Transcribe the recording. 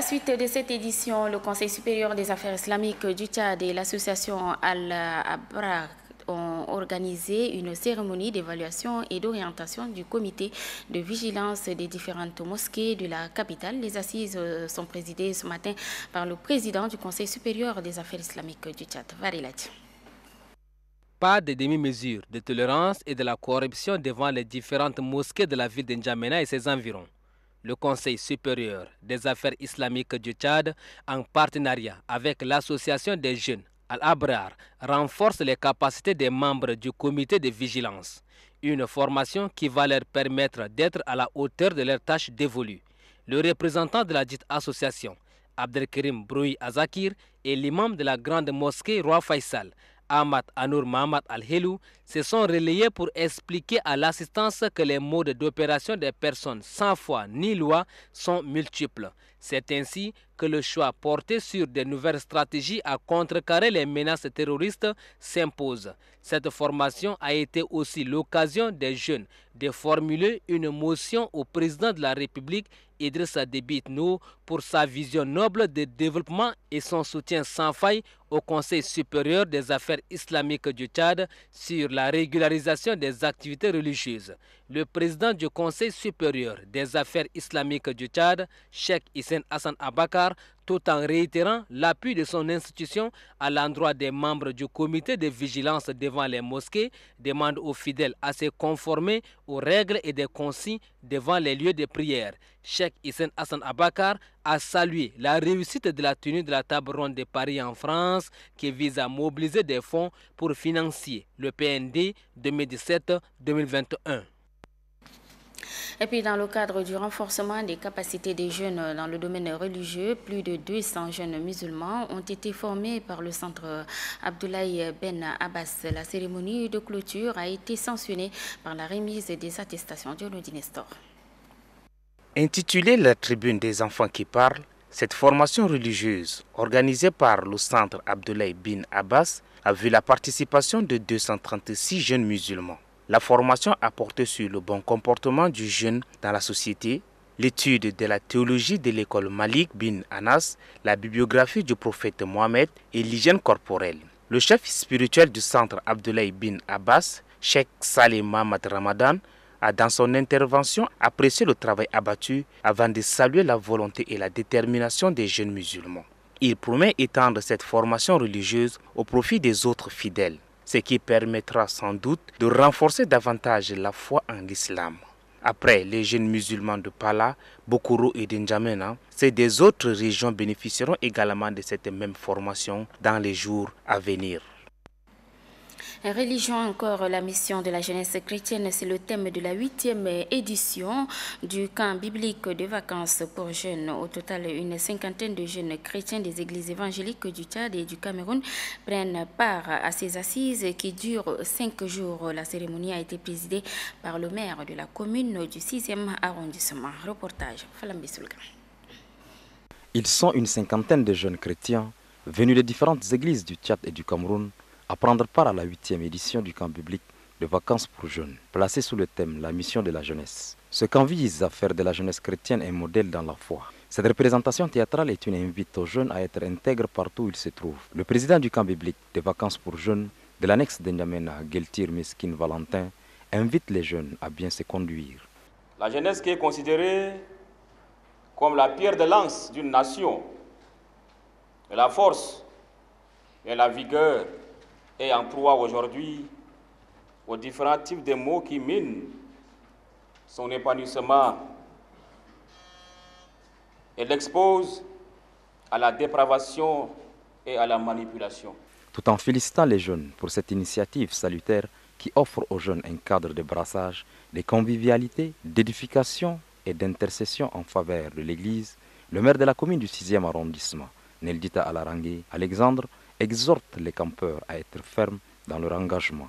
la suite de cette édition, le Conseil supérieur des affaires islamiques du Tchad et l'association Al-Abra ont organisé une cérémonie d'évaluation et d'orientation du comité de vigilance des différentes mosquées de la capitale. Les assises sont présidées ce matin par le président du Conseil supérieur des affaires islamiques du Tchad, Varilat. Pas de demi mesure de tolérance et de la corruption devant les différentes mosquées de la ville de N'Djamena et ses environs. Le Conseil supérieur des affaires islamiques du Tchad, en partenariat avec l'Association des jeunes Al-Abrar, renforce les capacités des membres du comité de vigilance. Une formation qui va leur permettre d'être à la hauteur de leurs tâches dévolues. Le représentant de la dite association, Abdelkrim Broui Azakir, et l'imam de la grande mosquée Roi Faisal, Ahmad Anour Mahamad Al-Helou se sont relayés pour expliquer à l'assistance que les modes d'opération des personnes sans foi ni loi sont multiples. C'est ainsi que le choix porté sur de nouvelles stratégies à contrecarrer les menaces terroristes s'impose. Cette formation a été aussi l'occasion des jeunes de formuler une motion au président de la République, Idrissa Déby Itno, pour sa vision noble de développement et son soutien sans faille au Conseil supérieur des affaires islamiques du Tchad sur la régularisation des activités religieuses le président du Conseil supérieur des affaires islamiques du Tchad, Sheikh Hissène Hassan Abakar, tout en réitérant l'appui de son institution à l'endroit des membres du comité de vigilance devant les mosquées, demande aux fidèles à se conformer aux règles et des consignes devant les lieux de prière. Cheikh Hissène Hassan Abakar a salué la réussite de la tenue de la table ronde de Paris en France qui vise à mobiliser des fonds pour financer le PND 2017-2021. Et puis dans le cadre du renforcement des capacités des jeunes dans le domaine religieux, plus de 200 jeunes musulmans ont été formés par le centre Abdoulaye Ben Abbas. La cérémonie de clôture a été sanctionnée par la remise des attestations du Nestor. Intitulée La tribune des enfants qui parlent, cette formation religieuse, organisée par le centre Abdoulaye Ben Abbas, a vu la participation de 236 jeunes musulmans. La formation a porté sur le bon comportement du jeune dans la société, l'étude de la théologie de l'école Malik bin Anas, la bibliographie du prophète Mohamed et l'hygiène corporelle. Le chef spirituel du centre Abdoulaye bin Abbas, Sheikh Salim Mahmad Ramadan, a dans son intervention apprécié le travail abattu avant de saluer la volonté et la détermination des jeunes musulmans. Il promet étendre cette formation religieuse au profit des autres fidèles ce qui permettra sans doute de renforcer davantage la foi en l'islam. Après les jeunes musulmans de Pala, Bokourou et N'Djamena, ces des autres régions bénéficieront également de cette même formation dans les jours à venir. Religion encore, la mission de la jeunesse chrétienne, c'est le thème de la huitième édition du camp biblique de vacances pour jeunes. Au total, une cinquantaine de jeunes chrétiens des églises évangéliques du Tchad et du Cameroun prennent part à ces assises qui durent cinq jours. La cérémonie a été présidée par le maire de la commune du 6e arrondissement. Reportage Falambi Ils sont une cinquantaine de jeunes chrétiens venus des différentes églises du Tchad et du Cameroun à prendre part à la huitième édition du camp biblique de vacances pour jeunes, placé sous le thème La mission de la jeunesse. Ce camp vise à faire de la jeunesse chrétienne un modèle dans la foi. Cette représentation théâtrale est une invite aux jeunes à être intègres partout où ils se trouvent. Le président du camp biblique de vacances pour jeunes de l'annexe d'Enjamena, Geltir Meskin Valentin, invite les jeunes à bien se conduire. La jeunesse qui est considérée comme la pierre de lance d'une nation, et la force et la vigueur et en proie aujourd'hui aux différents types de maux qui minent son épanouissement et l'expose à la dépravation et à la manipulation. Tout en félicitant les jeunes pour cette initiative salutaire qui offre aux jeunes un cadre de brassage, de convivialité, d'édification et d'intercession en faveur de l'Église, le maire de la commune du 6e arrondissement, Neldita Alarangue, Alexandre, exhorte les campeurs à être fermes dans leur engagement